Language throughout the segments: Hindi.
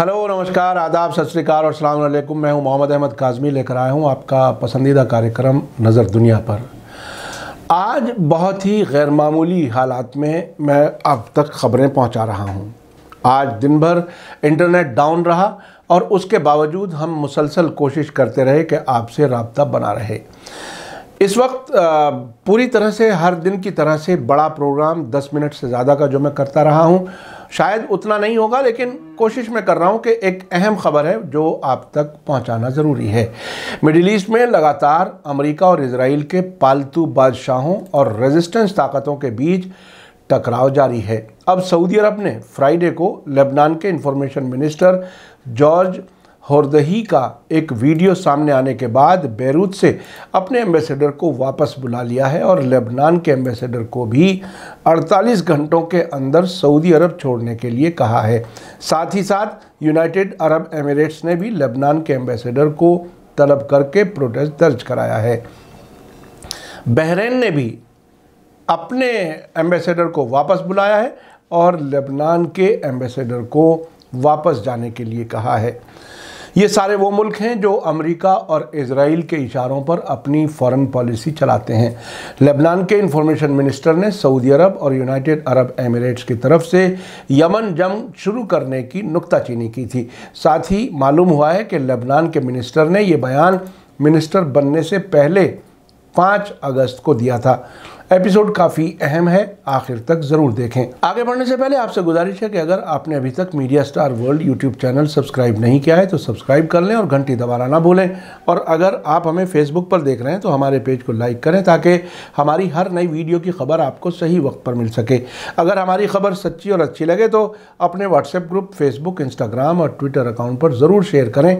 हेलो नमस्कार आदाब सत श्रीकाल और सलाम अलैकुम मैं हूं मोहम्मद अहमद काजमी लेकर आया हूं आपका पसंदीदा कार्यक्रम नज़र दुनिया पर आज बहुत ही गैरमूली हालात में मैं अब तक खबरें पहुंचा रहा हूं आज दिन भर इंटरनेट डाउन रहा और उसके बावजूद हम मुसलसल कोशिश करते रहे कि आपसे रबता बना रहे इस वक्त पूरी तरह से हर दिन की तरह से बड़ा प्रोग्राम 10 मिनट से ज़्यादा का जो मैं करता रहा हूँ शायद उतना नहीं होगा लेकिन कोशिश मैं कर रहा हूँ कि एक अहम खबर है जो आप तक पहुँचाना ज़रूरी है मिडिल ईस्ट में लगातार अमेरिका और इसराइल के पालतू बादशाहों और रेजिस्टेंस ताकतों के बीच टकराव जारी है अब सऊदी अरब ने फ्राइडे को लेबनान के इंफॉर्मेशन मिनिस्टर जॉर्ज हरदही का एक वीडियो सामने आने के बाद बैरूत से अपने एम्बेसडर को वापस बुला लिया है और लेबनान के एम्बेसडर को भी 48 घंटों के अंदर सऊदी अरब छोड़ने के लिए कहा है साथ ही साथ यूनाइटेड अरब एमिरेट्स ने भी लेबनान के एम्बेसडर को तलब करके प्रोटेस्ट दर्ज कराया है बहरेन ने भी अपने एम्बेसडर को वापस बुलाया है और लेबनान के एम्बेसडर को वापस जाने के लिए कहा है ये सारे वो मुल्क हैं जो अमेरिका और इसराइल के इशारों पर अपनी फॉरेन पॉलिसी चलाते हैं लेबनान के इंफॉर्मेशन मिनिस्टर ने सऊदी अरब और यूनाइटेड अरब एमिरेट्स की तरफ से यमन जंग शुरू करने की नुकताचीनी की थी साथ ही मालूम हुआ है कि लेबनान के मिनिस्टर ने ये बयान मिनिस्टर बनने से पहले पाँच अगस्त को दिया था एपिसोड काफ़ी अहम है आखिर तक ज़रूर देखें आगे बढ़ने से पहले आपसे गुजारिश है कि अगर आपने अभी तक media star world YouTube channel subscribe नहीं किया है तो सब्सक्राइब कर लें और घंटी दबाना ना भूलें और अगर आप हमें फेसबुक पर देख रहे हैं तो हमारे पेज को लाइक करें ताकि हमारी हर नई वीडियो की खबर आपको सही वक्त पर मिल सके अगर हमारी खबर सच्ची और अच्छी लगे तो अपने व्हाट्सएप ग्रुप फेसबुक इंस्टाग्राम और ट्विटर अकाउंट पर ज़रूर शेयर करें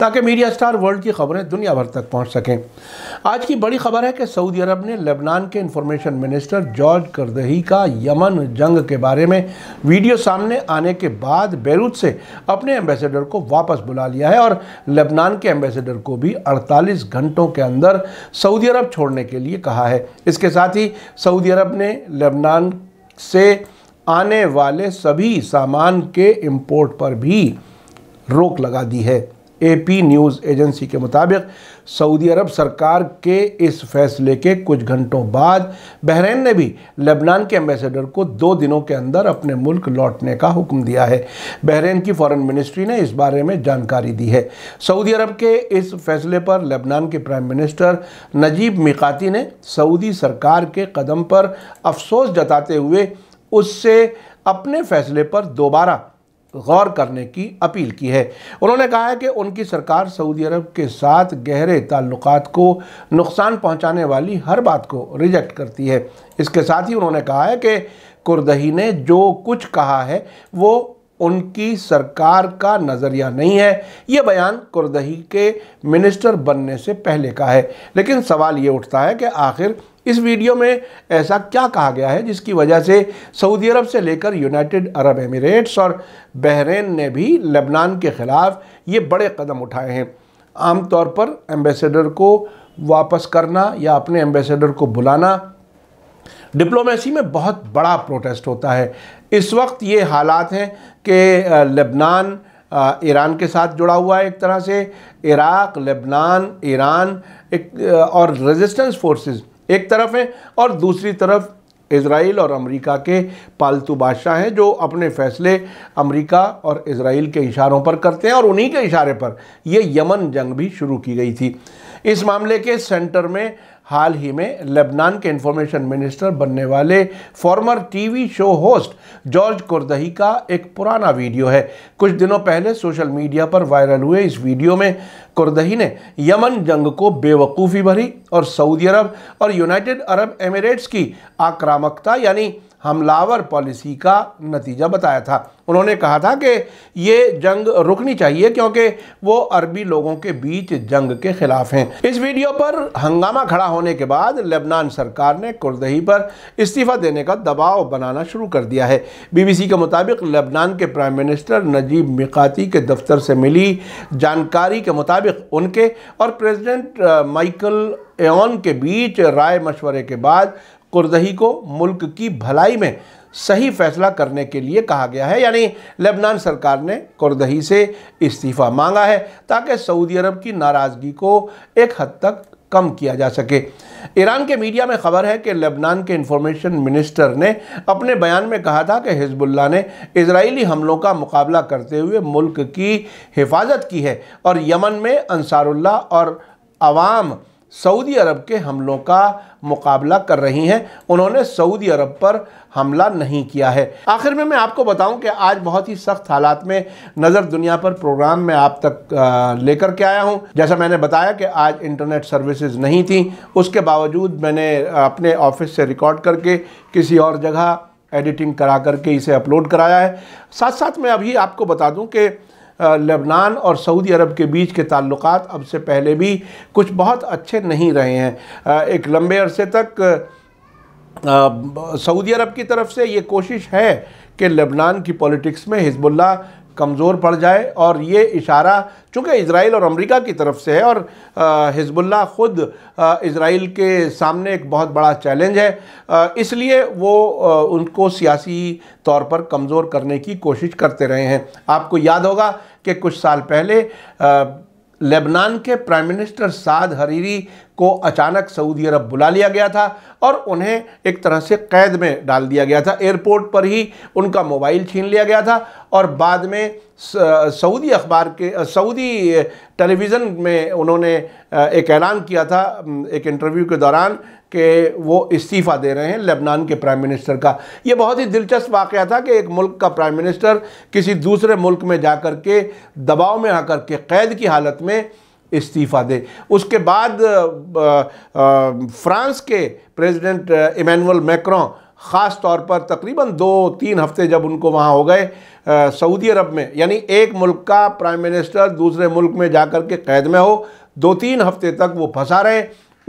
ताकि मीडिया स्टार वर्ल्ड की खबरें दुनिया भर तक पहुँच सकें आज की बड़ी खबर है कि सऊदी अरब ने लेबनान के information foreign minister George Kordahi का यमन जंग के बारे में वीडियो सामने आने के बाद बैरूत से अपने एम्बेसडर को वापस बुला लिया है और लेबनान के एम्बेसडर को भी 48 घंटों के अंदर सऊदी अरब छोड़ने के लिए कहा है इसके साथ ही सऊदी अरब ने लेबनान से आने वाले सभी सामान के इम्पोर्ट पर भी रोक लगा दी है एपी न्यूज़ एजेंसी के मुताबिक सऊदी अरब सरकार के इस फैसले के कुछ घंटों बाद बहरीन ने भी लेबनान के एम्बेसडर को दो दिनों के अंदर अपने मुल्क लौटने का हुक्म दिया है बहरीन की फॉरेन मिनिस्ट्री ने इस बारे में जानकारी दी है सऊदी अरब के इस फैसले पर लेबनान के प्राइम मिनिस्टर नजीब मिकाती ने सऊदी सरकार के कदम पर अफसोस जताते हुए उससे अपने फैसले पर दोबारा गौर करने की अपील की है उन्होंने कहा है कि उनकी सरकार सऊदी अरब के साथ गहरे ताल्लुक को नुकसान पहुंचाने वाली हर बात को रिजेक्ट करती है इसके साथ ही उन्होंने कहा है कि कुरदही ने जो कुछ कहा है वो उनकी सरकार का नज़रिया नहीं है ये बयान कुरदही के मिनिस्टर बनने से पहले का है लेकिन सवाल ये उठता है कि आखिर इस वीडियो में ऐसा क्या कहा गया है जिसकी वजह से सऊदी अरब से लेकर यूनाइटेड अरब एमिरेट्स और बहरीन ने भी लेबनान के ख़िलाफ़ ये बड़े कदम उठाए हैं आमतौर पर एम्बेसडर को वापस करना या अपने एम्बेसडर को बुलाना डिप्लोमेसी में बहुत बड़ा प्रोटेस्ट होता है इस वक्त ये हालात हैं कि लेबनान ईरान के साथ जुड़ा हुआ है एक तरह से इराक़ लेबनान ईरान एक और रेजिस्टेंस फोर्सेस एक तरफ है और दूसरी तरफ इसराइल और अमेरिका के पालतू बादशाह हैं जो अपने फैसले अमेरिका और इसराइल के इशारों पर करते हैं और उन्हीं के इशारे पर ये यमन जंग भी शुरू की गई थी इस मामले के सेंटर में हाल ही में लेबनान के इंफॉर्मेशन मिनिस्टर बनने वाले former TV show host George Kordahi का एक पुराना वीडियो है कुछ दिनों पहले सोशल मीडिया पर वायरल हुए इस वीडियो में कुरदही ने यमन जंग को बेवकूफ़ी भरी और सऊदी अरब और यूनाइटेड अरब एमिरेट्स की आक्रामकता यानी हमलावर पॉलिसी का नतीजा बताया था उन्होंने कहा था कि ये जंग रुकनी चाहिए क्योंकि वो अरबी लोगों के बीच जंग के खिलाफ हैं इस वीडियो पर हंगामा खड़ा होने के बाद लेबनान सरकार ने कुर्दही पर इस्तीफ़ा देने का दबाव बनाना शुरू कर दिया है बीबीसी के मुताबिक लेबनान के प्राइम मिनिस्टर नजीब मिकाती के दफ्तर से मिली जानकारी के मुताबिक उनके और प्रेजिडेंट माइकल एन के बीच राय मशवरे के बाद कुरदही को मुल्क की भलाई में सही फैसला करने के लिए कहा गया है यानी लेबनान सरकार ने कुरदही से इस्तीफ़ा मांगा है ताकि सऊदी अरब की नाराज़गी को एक हद तक कम किया जा सके ईरान के मीडिया में खबर है कि लेबनान के इंफॉर्मेशन मिनिस्टर ने अपने बयान में कहा था कि हिजबुल्ला ने इसराइली हमलों का मुकाबला करते हुए मुल्क की हिफाजत की है और यमन में अंसारुल्ला और आवाम सऊदी अरब के हमलों का मुकाबला कर रही हैं उन्होंने सऊदी अरब पर हमला नहीं किया है आखिर में मैं आपको बताऊं कि आज बहुत ही सख्त हालात में नज़र दुनिया पर प्रोग्राम में आप तक लेकर के आया हूं जैसा मैंने बताया कि आज इंटरनेट सर्विसेज नहीं थी उसके बावजूद मैंने अपने ऑफिस से रिकॉर्ड करके किसी और जगह एडिटिंग करा करके इसे अपलोड कराया है साथ साथ मैं अभी आपको बता दूँ कि लेबनान और सऊदी अरब के बीच के ताल्लुक अब से पहले भी कुछ बहुत अच्छे नहीं रहे हैं एक लंबे अरसे तक सऊदी अरब की तरफ से ये कोशिश है कि लेबनान की पॉलिटिक्स में हिजबुल्ला कमज़ोर पड़ जाए और ये इशारा चूँकि इसराइल और अमेरिका की तरफ से है और हिजबुल्ला ख़ुद इसराइल के सामने एक बहुत बड़ा चैलेंज है इसलिए वो उनको सियासी तौर पर कमज़ोर करने की कोशिश करते रहे हैं आपको याद होगा कि कुछ साल पहले लेबनान के प्राइम मिनिस्टर साद हरीरी को अचानक सऊदी अरब बुला लिया गया था और उन्हें एक तरह से कैद में डाल दिया गया था एयरपोर्ट पर ही उनका मोबाइल छीन लिया गया था और बाद में सऊदी अखबार के सऊदी टेलीविज़न में उन्होंने एक ऐलान किया था एक इंटरव्यू के दौरान कि वो इस्तीफ़ा दे रहे हैं लेबनान के प्राइम मिनिस्टर का ये बहुत ही दिलचस्प वाक़ था कि एक मुल्क का प्राइम मिनिस्टर किसी दूसरे मुल्क में जा कर के दबाव में आकर के कैद की हालत में इस्तीफ़ा दे उसके बाद फ्रांस के प्रेसिडेंट इमैनुअल मैक्रॉ ख़ास तौर पर तकरीबन दो तीन हफ्ते जब उनको वहाँ हो गए सऊदी अरब में यानी एक मुल्क का प्राइम मिनिस्टर दूसरे मुल्क में जा कर के कैद में हो दो तीन हफ्ते तक वो फंसा रहे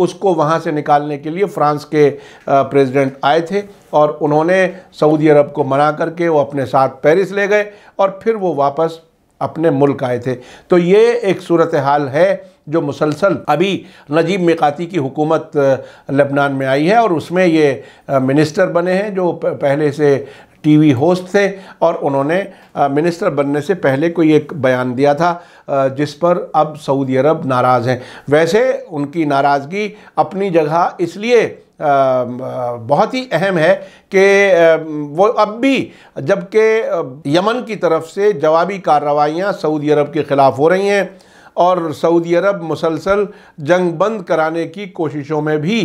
उसको वहाँ से निकालने के लिए फ्रांस के प्रेसिडेंट आए थे और उन्होंने सऊदी अरब को मना करके वो अपने साथ पेरिस ले गए और फिर वो वापस अपने मुल्क आए थे तो ये एक सूरत हाल है जो मुसलसल अभी नजीब मिकाती की हुकूमत लेबनान में आई है और उसमें ये मिनिस्टर बने हैं जो पहले से टीवी होस्ट थे और उन्होंने मिनिस्टर बनने से पहले कोई एक बयान दिया था जिस पर अब सऊदी अरब नाराज़ हैं वैसे उनकी नाराज़गी अपनी जगह इसलिए बहुत ही अहम है कि वो अब भी जबकि यमन की तरफ से जवाबी कार्रवाइयाँ सऊदी अरब के ख़िलाफ़ हो रही हैं और सऊदी अरब मुसलसल जंग बंद कराने की कोशिशों में भी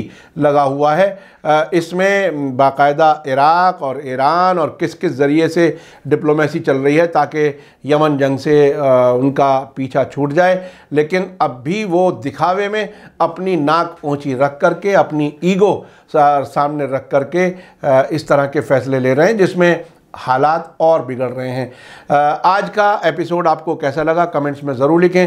लगा हुआ है इसमें बाकायदा इराक़ और ईरान और किस किस ज़रिए से डिप्लोमेसी चल रही है ताकि यमन जंग से उनका पीछा छूट जाए लेकिन अब भी वो दिखावे में अपनी नाक ऊंची रख करके अपनी ईगो सामने रख करके इस तरह के फ़ैसले ले रहे हैं जिसमें हालात और बिगड़ रहे हैं आज का एपिसोड आपको कैसा लगा कमेंट्स में ज़रूर लिखें